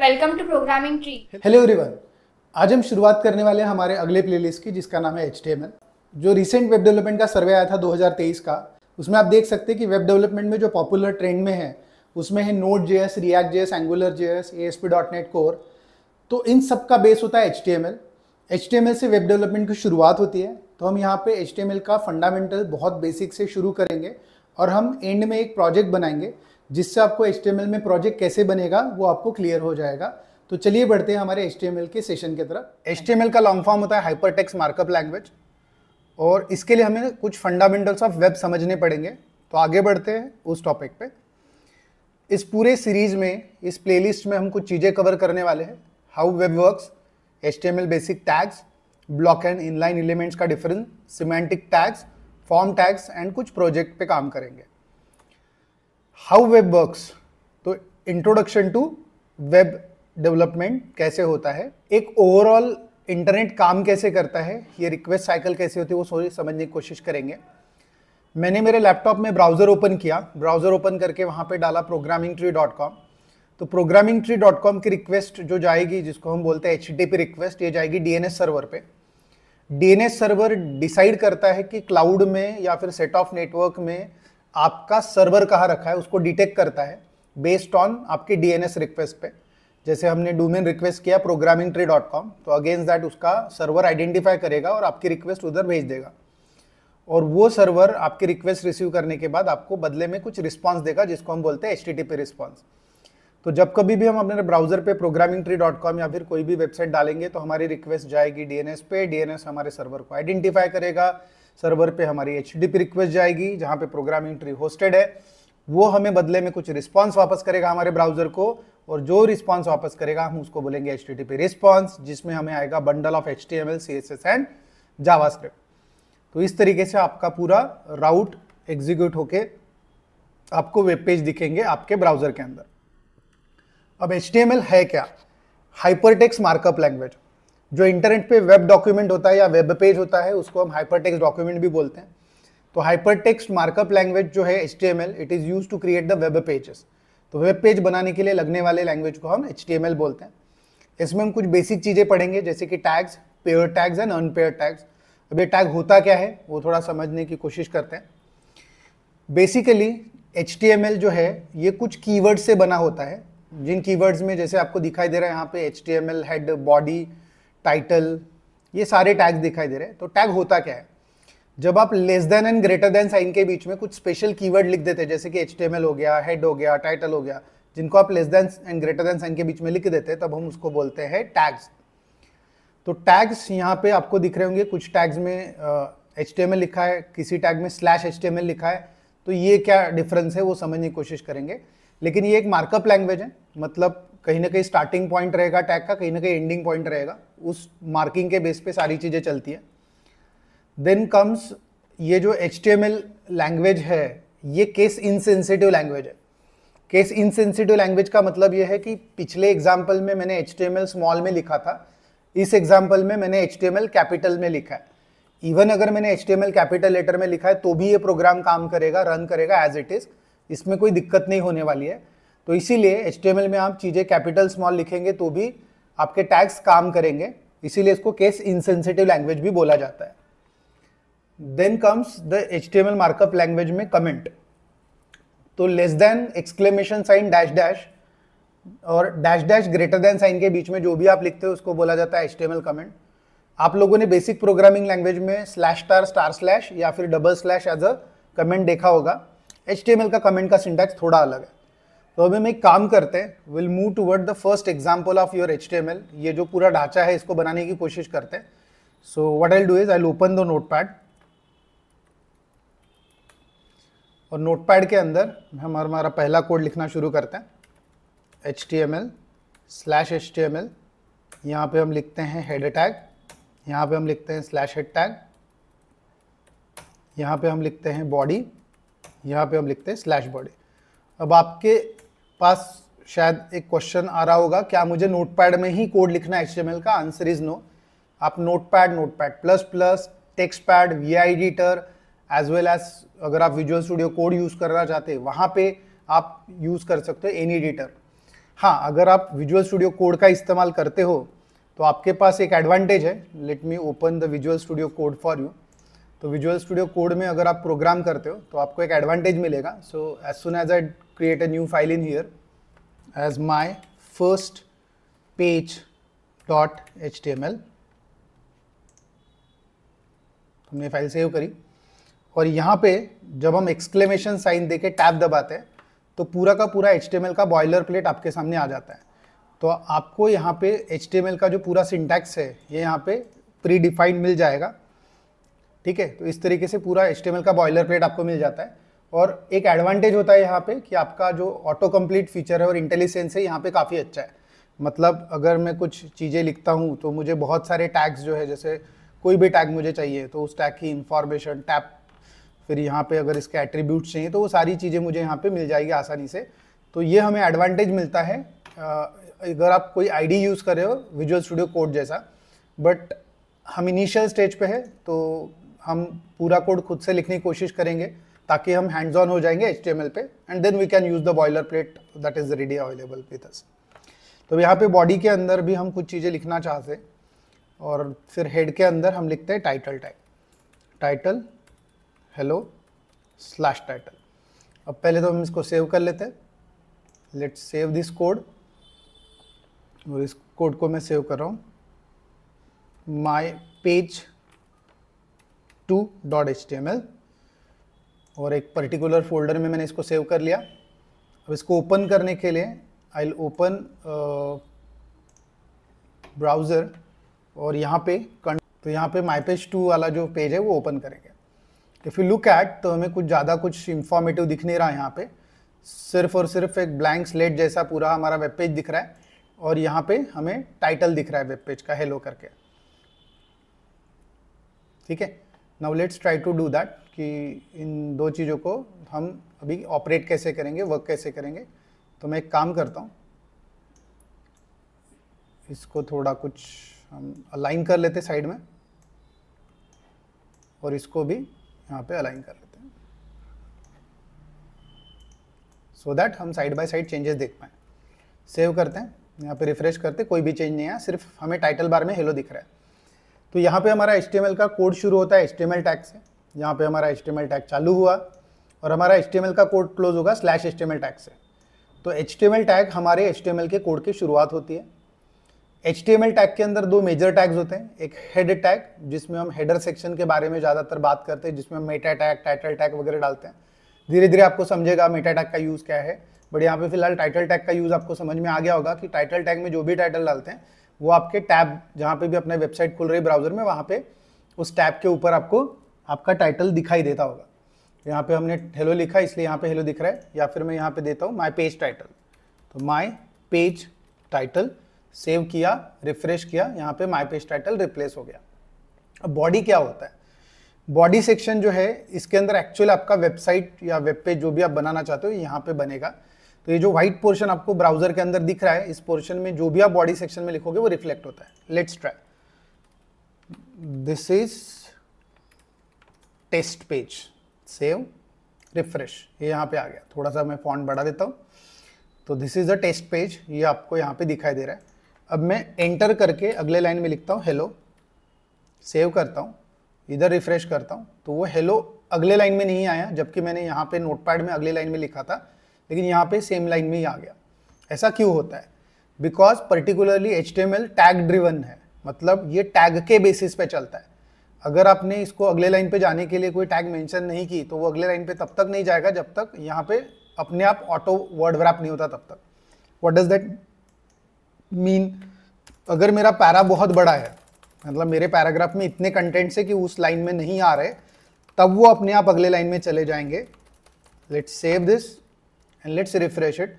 Welcome to programming tree hello everyone आज हम शुरुआत करने वाले हैं हमारे अगले प्लेलिस्ट की जिसका नाम है एच जो रिसेंट वेब डेवलपमेंट का सर्वे आया था 2023 का उसमें आप देख सकते हैं कि वेब डेवलपमेंट में जो पॉपुलर ट्रेंड में है उसमें है Node J S React J S Angular J S A S P dot net core तो इन सब का बेस होता है H T M L H T M L से वेब डेवलपमेंट की शुरुआत होती है तो हम यहाँ पे एच टी एम एल का फंडामेंटल बहुत बेसिक से शुरू करेंगे और हम एंड में एक प्रोजेक्ट बनाएंगे जिससे आपको एच में प्रोजेक्ट कैसे बनेगा वो आपको क्लियर हो जाएगा तो चलिए बढ़ते हैं हमारे एच के सेशन की तरफ एच का लॉन्ग फॉर्म होता है हाइपर टेक्स मार्कअप लैंग्वेज और इसके लिए हमें कुछ फंडामेंटल्स ऑफ वेब समझने पड़ेंगे तो आगे बढ़ते हैं उस टॉपिक पे इस पूरे सीरीज में इस प्लेलिस्ट में हम कुछ चीज़ें कवर करने वाले हैं how web works H basic tags block and inline elements का difference semantic tags form tags and कुछ प्रोजेक्ट पे काम करेंगे हाउ वेब वर्क्स तो इंट्रोडक्शन टू वेब डेवलपमेंट कैसे होता है एक ओवरऑल इंटरनेट काम कैसे करता है ये रिक्वेस्ट साइकिल कैसे होती है वो समझने की कोशिश करेंगे मैंने मेरे लैपटॉप में ब्राउज़र ओपन किया ब्राउज़र ओपन करके वहाँ पे डाला प्रोग्रामिंग ट्री डॉट कॉम तो प्रोग्रामिंग ट्री डॉट कॉम की रिक्वेस्ट जो जाएगी जिसको हम बोलते हैं एच डी पी रिक्वेस्ट ये जाएगी डी एन एस सर्वर पर D N S server decide करता है कि क्लाउड में या फिर सेट ऑफ नेटवर्क में आपका सर्वर कहाँ रखा है उसको डिटेक्ट करता है बेस्ड ऑन आपके डीएनएस रिक्वेस्ट पे जैसे हमने डोमेन रिक्वेस्ट किया प्रोग्रामिंग ट्री डॉट कॉम तो अगेंस्ट दैट उसका सर्वर आइडेंटिफाई करेगा और आपकी रिक्वेस्ट उधर भेज देगा और वो सर्वर आपकी रिक्वेस्ट रिसीव करने के बाद आपको बदले में कुछ रिस्पॉन्स देगा जिसको हम बोलते हैं एच टी रिस्पॉन्स तो जब कभी भी हम अपने ब्राउजर पे प्रोग्रामिंग ट्री डॉट कॉम या फिर कोई भी वेबसाइट डालेंगे तो हमारी रिक्वेस्ट जाएगी डीएनएस पे डीएनएस हमारे सर्वर को आइडेंटिफाई करेगा सर्वर पे हमारी एच रिक्वेस्ट जाएगी जहां पे प्रोग्राम ट्री होस्टेड है वो हमें बदले में कुछ रिस्पॉन्स वापस करेगा हमारे ब्राउजर को और जो रिस्पॉन्स वापस करेगा हम उसको बोलेंगे एच रिस्पॉन्स जिसमें हमें आएगा bundle of H T M L C S S and Java तो इस तरीके से आपका पूरा राउट एग्जीक्यूट होके आपको वेब पेज दिखेंगे आपके ब्राउजर के अंदर अब एच है क्या हाइपरटेक्स मार्कअप लैंग्वेज जो इंटरनेट पे वेब डॉक्यूमेंट होता है या वेब पेज होता है उसको हम हाइपर टेक्स डॉक्यूमेंट भी बोलते हैं तो हाइपर टेक्स मार्कअप लैंग्वेज जो है H it is use to create the web pages तो वेब पेज बनाने के लिए लगने वाले लैंग्वेज को हम एच बोलते हैं इसमें हम कुछ बेसिक चीज़ें पढ़ेंगे जैसे कि tags pair tags and unpair tags अब ये टैग होता क्या है वो थोड़ा समझने की कोशिश करते हैं बेसिकली एच जो है ये कुछ कीवर्ड से बना होता है जिन कीवर्ड्स में जैसे आपको दिखाई दे रहा है यहाँ पे H T M L head body title ये सारे टैग दिखाई दे रहे हैं तो टैग होता क्या है जब आप less than and greater than sign के बीच में कुछ स्पेशल कीवर्ड लिख देते हैं जैसे कि एच हो गया हेड हो गया टाइटल हो गया जिनको आप less than and greater than sign के बीच में लिख देते हैं तब हम उसको बोलते हैं टैग्स तो टैग्स यहाँ पे आपको दिख रहे होंगे कुछ टैग्स में एच uh, लिखा है किसी टैग में स्लैश एच लिखा है तो ये क्या डिफरेंस है वो समझने की कोशिश करेंगे लेकिन ये एक मार्कअप लैंग्वेज है मतलब कहीं ना कहीं स्टार्टिंग पॉइंट रहेगा टैग का कहीं ना कहीं एंडिंग पॉइंट रहेगा उस मार्किंग के बेस पे सारी चीज़ें चलती है देन कम्स ये जो एच लैंग्वेज है ये केस इनसेंसिटिव लैंग्वेज है केस इनसेंसिटिव लैंग्वेज का मतलब ये है कि पिछले एग्जाम्पल में मैंने एच स्मॉल में लिखा था इस एग्जाम्पल में मैंने एच कैपिटल में लिखा है इवन अगर मैंने एच कैपिटल लेटर में लिखा है तो भी ये प्रोग्राम काम करेगा रन करेगा एज इट इज़ इसमें कोई दिक्कत नहीं होने वाली है तो इसीलिए एच में आप चीज़ें कैपिटल स्मॉल लिखेंगे तो भी आपके टैग्स काम करेंगे इसीलिए इसको केस इनसेंसिटिव लैंग्वेज भी बोला जाता है then comes the H markup language में कमेंट तो less than exclamation sign dash dash और dash dash greater than sign के बीच में जो भी आप लिखते हो उसको बोला जाता है एच कमेंट आप लोगों ने बेसिक प्रोग्रामिंग लैंग्वेज में स्लैश स्टार स्टार स्लैश या फिर double slash as a comment देखा होगा एच का कमेंट का सिंटैक्स थोड़ा अलग है तो अभी हम एक काम करते हैं will move toward the first example of your H ये जो पूरा ढांचा है इसको बनाने की कोशिश करते हैं so what I do is I open the notepad और नोट पैड के अंदर हम हमारा पहला कोड लिखना शुरू करते हैं H T M L slash H T M L यहाँ पर हम लिखते हैं हेड टैग यहाँ पे हम लिखते हैं स्लैश हेड टैग यहाँ पे हम लिखते हैं बॉडी यहाँ पर हम लिखते हैं स्लैश बॉडी अब आपके पास शायद एक क्वेश्चन आ रहा होगा क्या मुझे नोटपैड में ही कोड लिखना है एच का आंसर इज नो आप notepad notepad plus plus text pad V I editor as well as अगर आप विजुअल स्टूडियो कोड यूज़ करना चाहते हैं वहाँ पे आप यूज़ कर सकते हो एनी एडिटर हाँ अगर आप विजुअल स्टूडियो कोड का इस्तेमाल करते हो तो आपके पास एक एडवांटेज है let me open the visual studio code for you तो विजुअल स्टूडियो कोड में अगर आप प्रोग्राम करते हो तो आपको एक एडवांटेज मिलेगा so as soon as I create a new file in here as my first page dot html हमने फाइल सेव करी और यहाँ पे जब हम एक्सक्लेमेशन साइन देके टैब दबाते हैं तो पूरा का पूरा एच का बॉयलर प्लेट आपके सामने आ जाता है तो आपको यहाँ पे एच का जो पूरा सिंटैक्स है ये यहाँ पे प्री डिफाइंड मिल जाएगा ठीक है तो इस तरीके से पूरा एच का बॉयलर प्लेट आपको मिल जाता है और एक एडवांटेज होता है यहाँ पे कि आपका जो ऑटो कम्प्लीट फीचर है और इंटेलिजेंस है यहाँ पे काफ़ी अच्छा है मतलब अगर मैं कुछ चीज़ें लिखता हूँ तो मुझे बहुत सारे टैग्स जो है जैसे कोई भी टैग मुझे चाहिए तो उस टैग की इंफॉर्मेशन टैप फिर यहाँ पे अगर इसके एट्रीब्यूट्स चाहिए तो वो सारी चीज़ें मुझे यहाँ पे मिल जाएगी आसानी से तो ये हमें एडवांटेज मिलता है अगर आप कोई आईडी यूज़ कर रहे हो विजुअल स्टूडियो कोड जैसा बट हम इनिशियल स्टेज पे है तो हम पूरा कोड खुद से लिखने की कोशिश करेंगे ताकि हम हैंड्स ऑन हो जाएंगे एच पे and then we can use the boilerplate that is ready available with us तो यहाँ पे बॉडी के अंदर भी हम कुछ चीज़ें लिखना चाहते और फिर हेड के अंदर हम लिखते हैं title type title hello slash title अब पहले तो हम इसको सेव कर लेते हैं लेट्स सेव दिस कोड और इस कोड को मैं सेव कर रहा हूँ my page two dot H T M L और एक पर्टिकुलर फोल्डर में मैंने इसको सेव कर लिया अब इसको ओपन करने के लिए आई ओपन ब्राउज़र और यहाँ पे तो यहाँ पे माई पेज टू वाला जो पेज है वो ओपन करेंगे इफ़ यू लुक एट तो हमें कुछ ज़्यादा कुछ इन्फॉर्मेटिव दिख नहीं रहा है यहाँ पे सिर्फ और सिर्फ एक ब्लैंक स्लेट जैसा पूरा हमारा वेब पेज दिख रहा है और यहाँ पे हमें टाइटल दिख रहा है वेब पेज का हेलो करके ठीक है now let's try to do that कि इन दो चीज़ों को हम अभी ऑपरेट कैसे करेंगे वर्क कैसे करेंगे तो मैं एक काम करता हूँ इसको थोड़ा कुछ हम अलाइन कर लेते साइड में और इसको भी यहाँ पे अलाइन कर लेते हैं सो so दैट हम साइड बाय साइड चेंजेस देख पाए सेव करते हैं यहाँ पे रिफ्रेश करते कोई भी चेंज नहीं आया सिर्फ हमें टाइटल बार में हेलो दिख रहा है तो यहाँ पे हमारा एच का कोड शुरू होता है एच टैग से यहाँ पे हमारा एच टैग चालू हुआ और हमारा एच का कोड क्लोज होगा स्लैश एच टैग से तो एच टैग हमारे एच के कोड की शुरुआत होती है एच टैग के अंदर दो मेजर टैग्स होते हैं एक हेड टैग जिसमें हम हेडर सेक्शन के बारे में ज़्यादातर बात करते हैं जिसमें हम मेटा टैग टाइटल टैग वगैरह डालते हैं धीरे धीरे आपको समझेगा मेटा टैग का यूज़ क्या है बट यहाँ पे फिलहाल टाइटल टैग का यूज़ आपको समझ में आ गया होगा कि टाइटल टैग में जो भी टाइटल डालते हैं वो आपके टैब जहाँ पे भी अपने वेबसाइट खुल रही ब्राउज़र में वहाँ पे उस टैब के ऊपर आपको आपका टाइटल दिखाई देता होगा यहाँ पे हमने हेलो लिखा इसलिए यहाँ पे हेलो दिख रहा है या फिर मैं यहाँ पे देता हूँ माय पेज टाइटल तो माय पेज टाइटल सेव किया रिफ्रेश किया यहाँ पे माय पेज टाइटल रिप्लेस हो गया अब बॉडी क्या होता है बॉडी सेक्शन जो है इसके अंदर एक्चुअल आपका वेबसाइट या वेब पेज जो भी आप बनाना चाहते हो यहाँ पे बनेगा तो ये जो व्हाइट पोर्शन आपको ब्राउजर के अंदर दिख रहा है इस पोर्शन में जो भी आप बॉडी सेक्शन में लिखोगे वो रिफ्लेक्ट होता है let's try this is test page save refresh ये यहाँ पे आ गया थोड़ा सा मैं फॉन्ट बढ़ा देता हूँ तो this is a test page ये आपको यहाँ पे दिखाई दे रहा है अब मैं एंटर करके अगले लाइन में लिखता हूँ हेलो सेव करता हूँ इधर रिफ्रेश करता हूँ तो वो हेलो अगले लाइन में नहीं आया जबकि मैंने यहाँ पे नोटपैड में अगले लाइन में लिखा था लेकिन यहाँ पे सेम लाइन में ही आ गया ऐसा क्यों होता है because particularly H tag driven है मतलब ये टैग के बेसिस पे चलता है अगर आपने इसको अगले लाइन पे जाने के लिए कोई टैग मेंशन नहीं की तो वो अगले लाइन पे तब तक नहीं जाएगा जब तक यहाँ पे अपने आप ऑटो वर्ड रैप नहीं होता तब तक वट डज दैट मीन अगर मेरा पैरा बहुत बड़ा है मतलब मेरे पैराग्राफ में इतने कंटेंट से कि उस लाइन में नहीं आ रहे तब वो अपने आप अगले लाइन में चले जाएंगे let's save this and let's refresh it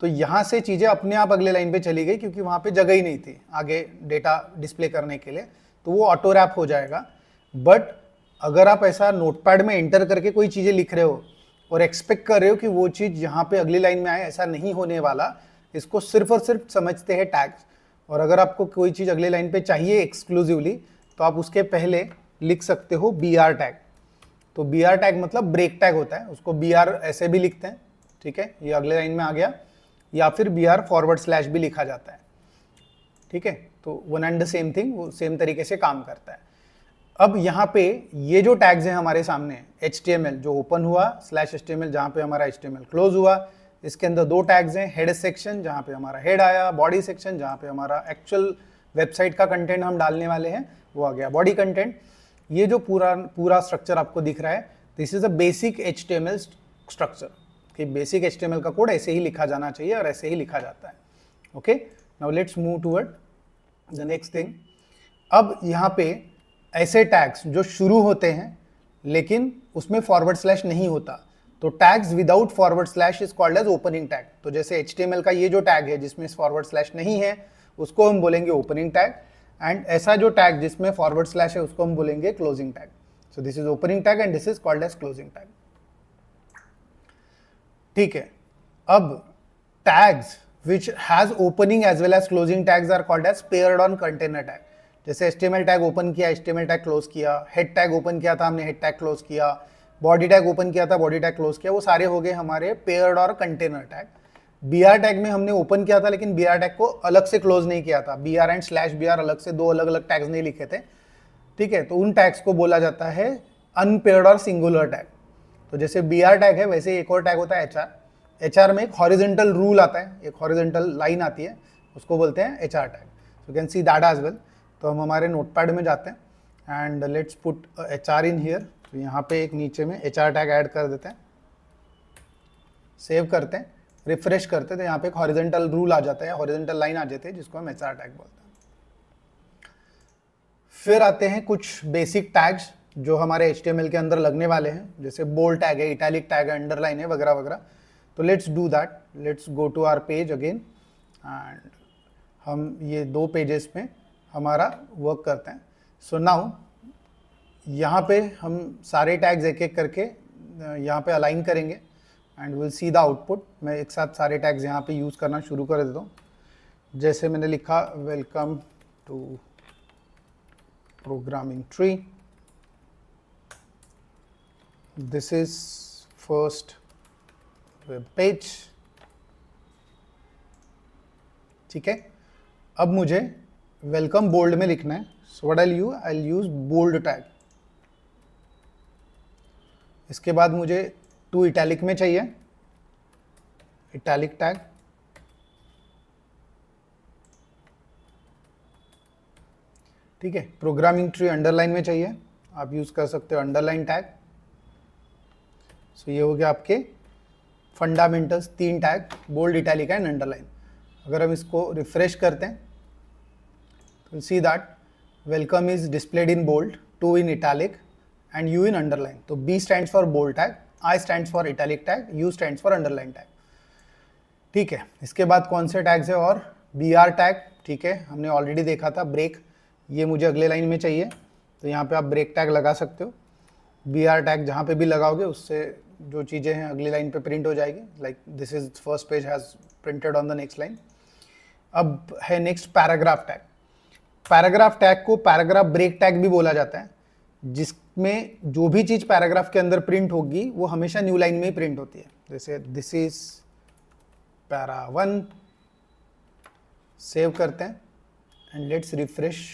तो यहाँ से चीज़ें अपने आप अगले लाइन पे चली गई क्योंकि वहाँ पे जगह ही नहीं थी आगे डेटा डिस्प्ले करने के लिए तो वो ऑटो रैप हो जाएगा बट अगर आप ऐसा नोटपैड में एंटर करके कोई चीज़ें लिख रहे हो और एक्सपेक्ट कर रहे हो कि वो चीज़ यहाँ पे अगली लाइन में आए ऐसा नहीं होने वाला इसको सिर्फ और सिर्फ समझते हैं टैग्स और अगर आपको कोई चीज़ अगले लाइन पे चाहिए एक्सक्लूसिवली तो आप उसके पहले लिख सकते हो बी आर टैग तो बी आर टैग मतलब ब्रेक टैग होता है उसको बी आर ऐसे भी लिखते हैं ठीक है ये अगले लाइन में आ गया या फिर बी आर फॉरवर्ड स्लैश भी लिखा जाता है ठीक है तो one and the same thing वो सेम तरीके से काम करता है अब यहाँ पे ये जो टैग्स हैं हमारे सामने एच जो ओपन हुआ स्लैश एच टी एम जहाँ पे हमारा एच क्लोज हुआ इसके अंदर दो टैग्स हैं हेड सेक्शन जहाँ पे हमारा हेड आया बॉडी सेक्शन जहाँ पे हमारा एक्चुअल वेबसाइट का कंटेंट हम डालने वाले हैं वो आ गया बॉडी कंटेंट ये जो पूरा पूरा स्ट्रक्चर आपको दिख रहा है this is a basic H structure कि बेसिक एच का कोड ऐसे ही लिखा जाना चाहिए और ऐसे ही लिखा जाता है okay now let's move toward the next thing अब यहाँ पे ऐसे टैग्स जो शुरू होते हैं लेकिन उसमें फॉरवर्ड स्लैश नहीं होता तो tags without forward slash is called as opening tag तो जैसे एच का ये जो टैग है जिसमें फॉरवर्ड स्लैश नहीं है उसको हम बोलेंगे ओपनिंग टैग एंड ऐसा जो टैग जिसमें फॉरवर्ड स्लैश है उसको हम बोलेंगे closing tag so this is opening tag and this is called as closing tag ठीक है अब tags which has opening as well as closing tags are called as pair on container tag जैसे HTML tag open किया HTML tag close किया head tag open किया था हमने head tag close किया बॉडी टैग ओपन किया था body tag close किया वो सारे हो गए हमारे पेयर्ड और container tag B R tag में हमने ओपन किया था लेकिन बी आर टैग को अलग से क्लोज नहीं किया था B R and slash B R अलग से दो अलग अलग टैग्स नहीं लिखे थे ठीक है तो उन टैग्स को बोला जाता है अनपेयर्ड और सिंगुलर टैग तो जैसे बी आर टैग है वैसे एक और टैग होता है एच आर एच आर में एक हॉरिजेंटल रूल आता है एक हॉरिजेंटल लाइन आती है उसको बोलते हैं H R tag you can see that as well तो हम हमारे नोटपैड में जाते हैं and let's put H R in here तो यहाँ पे एक नीचे में एच आर टैग ऐड कर देते हैं सेव करते हैं रिफ्रेश करते हैं तो यहाँ पे एक हॉरिजेंटल रूल आ जाता है हॉरिजेंटल लाइन आ जाती है जिसको हम एच आर टैग बोलते हैं फिर आते हैं कुछ बेसिक टैग्स जो हमारे एच के अंदर लगने वाले हैं जैसे बोल्ड टैग है इटैलिक टैग है अंडरलाइन है वगैरह वगैरह तो let's do that let's go to our page again and हम ये दो पेजेस में हमारा वर्क करते हैं सो so नाउ यहाँ पे हम सारे टैग्स एक एक करके यहाँ पे अलाइन करेंगे and will see the output मैं एक साथ सारे टैग्स यहाँ पे यूज़ करना शुरू कर देता हूँ जैसे मैंने लिखा welcome to programming tree this is first web page ठीक है अब मुझे वेलकम बोल्ड में लिखना है so what I you I use bold tag इसके बाद मुझे टू इटैलिक में चाहिए इटैलिक टैग ठीक है प्रोग्रामिंग ट्री अंडरलाइन में चाहिए आप यूज़ कर सकते हो अंडरलाइन टैग सो ये हो गया आपके फंडामेंटल्स तीन tag bold italic and underline अगर हम इसको रिफ्रेश करते हैं तो see that welcome is displayed in bold too in italic and you in underline तो B stand for bold tag I stand for italic tag U stand for underline tag ठीक है इसके बाद कौन से टैग्स है और बी आर टैग ठीक है हमने ऑलरेडी देखा था ब्रेक ये मुझे अगले लाइन में चाहिए तो यहाँ पे आप ब्रेक टैग लगा सकते हो बी आर टैग जहाँ पे भी लगाओगे उससे जो चीज़ें हैं अगली लाइन पे प्रिंट हो जाएगी like this is first page has printed on the next line अब है next paragraph tag paragraph tag को पैराग्राफ ब्रेक टैग भी बोला जाता है जिसमें जो भी चीज़ पैराग्राफ के अंदर प्रिंट होगी वो हमेशा न्यू लाइन में ही प्रिंट होती है जैसे this is para one save करते हैं and let's refresh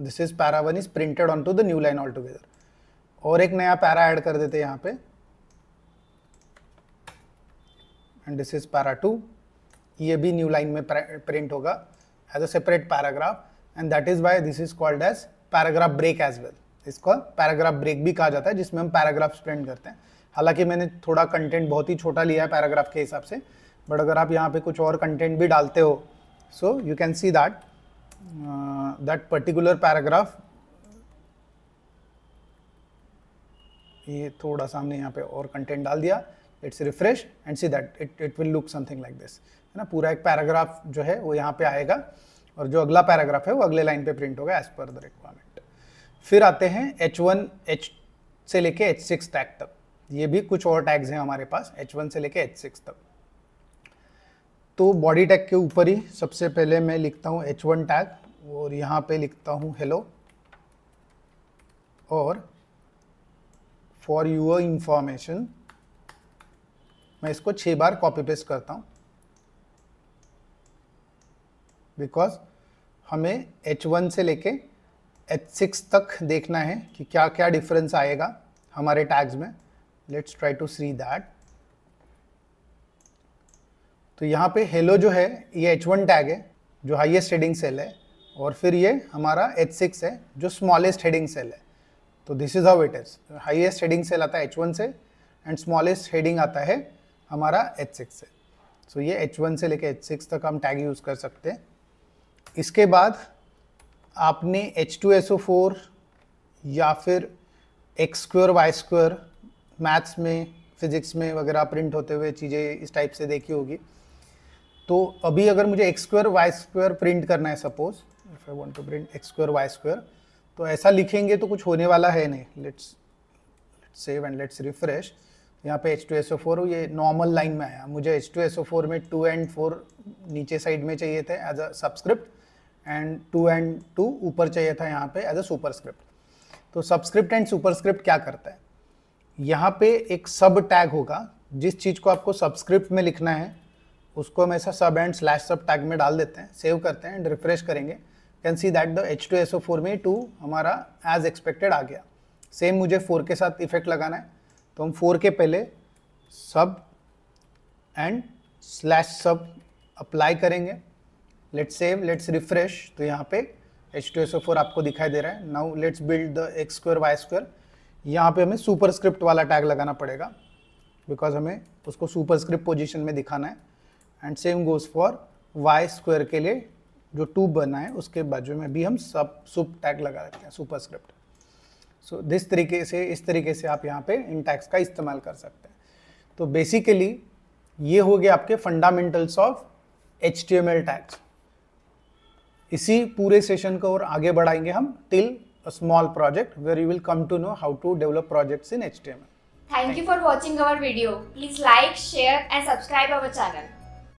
this is para one is printed onto the new line all together और एक नया पैरा ऐड कर देते हैं यहाँ पे and this is para two ये भी न्यू लाइन में प्रिंट होगा as a separate paragraph and that is why this is called as paragraph break as well इसको पैराग्राफ ब्रेक भी कहा जाता है जिसमें हम पैराग्राफ्स प्रिंट करते हैं हालांकि मैंने थोड़ा कंटेंट बहुत ही छोटा लिया है पैराग्राफ के हिसाब से बट अगर आप यहाँ पे कुछ और कंटेंट भी डालते हो so you can see that that particular paragraph ये थोड़ा सा हमने यहाँ पे और कंटेंट डाल दिया it's refresh and see that it it will look something like this है ना पूरा एक पैराग्राफ जो है वो यहाँ पे आएगा और जो अगला पैराग्राफ है वो अगले लाइन पे प्रिंट होगा एज पर द रिक्वायरमेंट फिर आते हैं एच वन एच से लेके एच सिक्स टैग तक ये भी कुछ और टैग्स हैं हमारे पास एच वन से लेके एच सिक्स तक तो बॉडी टैग के ऊपर ही सबसे पहले मैं लिखता हूँ एच वन टैग और यहाँ पे लिखता हूँ हेलो और फॉर यूर इंफॉर्मेशन मैं इसको छः बार कॉपी पेस्ट करता हूँ बिकॉज हमें H1 से लेके H6 तक देखना है कि क्या क्या डिफरेंस आएगा हमारे टैग्स में let's try to see that तो यहाँ पे हेलो जो है ये H1 टैग है जो हाईएस्ट हेडिंग सेल है और फिर ये हमारा H6 है जो स्मॉलेस्ट हेडिंग सेल है तो this is how it is highest heading cell आता है एच से एंड स्मॉलेस्ट हेडिंग आता है हमारा एच से सो so, ये एच से लेके एच तक हम टैग यूज़ कर सकते हैं इसके बाद आपने H two S O four या फिर X square Y square maths में फिजिक्स में वगैरह प्रिंट होते हुए चीज़ें इस टाइप से देखी होगी तो अभी अगर मुझे X square Y square print करना है suppose if I want to print X square Y square तो ऐसा लिखेंगे तो कुछ होने वाला है नहीं let's save and let's refresh यहाँ पे H2SO4 ये नॉर्मल लाइन में आया मुझे H2SO4 में टू एंड फोर नीचे साइड में चाहिए थे as a subscript and two and two ऊपर चाहिए था यहाँ पे एज अ सुपरस्क्रिप्ट तो सब्सक्रिप्ट एंड सुपरस्क्रिप्ट क्या करता है यहाँ पे एक सब टैग होगा जिस चीज़ को आपको सब्सक्रिप्ट में लिखना है उसको हम ऐसा सब एंड स्लैश सब टैग में डाल देते हैं सेव करते हैं एंड रिफ्रेश करेंगे can see that the H two S O four में टू हमारा एज एक्सपेक्टेड आ गया सेम मुझे फोर के साथ इफेक्ट लगाना है तो हम फोर के पहले sub and slash sub apply करेंगे लेट्स सेव लेट्स रिफ्रेश तो यहाँ पे H two S O four आपको दिखाई दे रहा है now let's build the X square Y square यहाँ पे हमें सुपर स्क्रिप्ट वाला टैग लगाना पड़ेगा बिकॉज हमें उसको सुपर स्क्रिप्ट पोजिशन में दिखाना है and same goes for Y square के लिए जो टूब बना है उसके बाजू में भी हम सब सुप टैग लगा रखते हैं सुपर स्क्रिप्ट सो दिस तरीके से इस तरीके से आप यहाँ पे इन टैग्स का इस्तेमाल कर सकते हैं तो बेसिकली ये हो गया आपके fundamentals of H T M L tags इसी पूरे सेशन को और आगे बढ़ाएंगे हम till a small project where you will come to know how to develop project in H Thank, Thank you for watching our video. Please like, share and subscribe our channel.